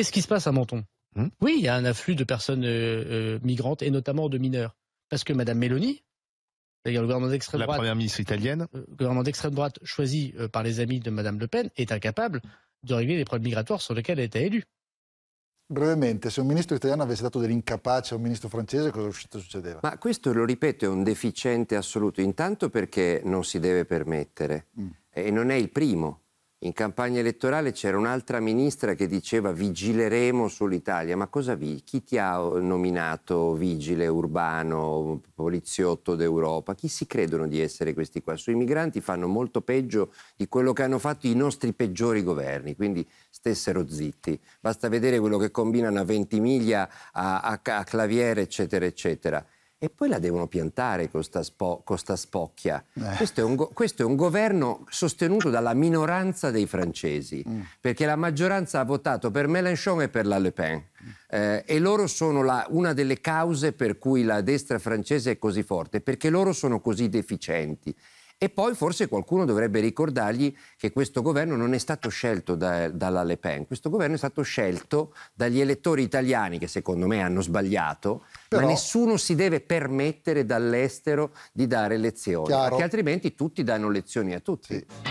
Qu'est-ce qui se passe à Menton hmm Oui, il y a un afflux de personnes euh, euh, migrantes et notamment de mineurs. Parce que Mme Meloni, d'ailleurs le gouvernement d'extrême droite, la première ministre italienne, euh, le gouvernement d'extrême droite choisi par les amis de Mme Le Pen, est incapable de régler les problèmes migratoires sur lesquels elle a été élue. Brevemente, se un ministro italiano avesse dato dell'incapace a un ministro francese, cosa e succedeva? Ma questo, lo ripeto, è un deficiente assoluto, intanto perché non si deve permettere Et mm. e non è il primo. In campagna elettorale c'era un'altra ministra che diceva vigileremo sull'Italia, ma cosa vi? Chi ti ha oh, nominato vigile urbano, poliziotto d'Europa? Chi si credono di essere questi qua? Sui migranti fanno molto peggio di quello che hanno fatto i nostri peggiori governi, quindi stessero zitti. Basta vedere quello che combinano a Ventimiglia, a, a, a Claviere, eccetera, eccetera e poi la devono piantare Costa, spo, costa Spocchia. Eh. Questo, è un, questo, è un, governo sostenuto dalla minoranza dei francesi, mm. perché la maggioranza ha votato per Mélenchon e per la Le Pen. Mm. Eh, e loro sono la, una delle cause per cui la destra francese è così forte, perché loro sono così deficienti. E poi forse qualcuno dovrebbe ricordargli che questo governo non è stato scelto da, dalla Le Pen, questo governo è stato scelto dagli elettori italiani che secondo me hanno sbagliato, Però... ma nessuno si deve permettere dall'estero di dare lezioni, Chiaro. perché altrimenti tutti danno lezioni a tutti. Sì.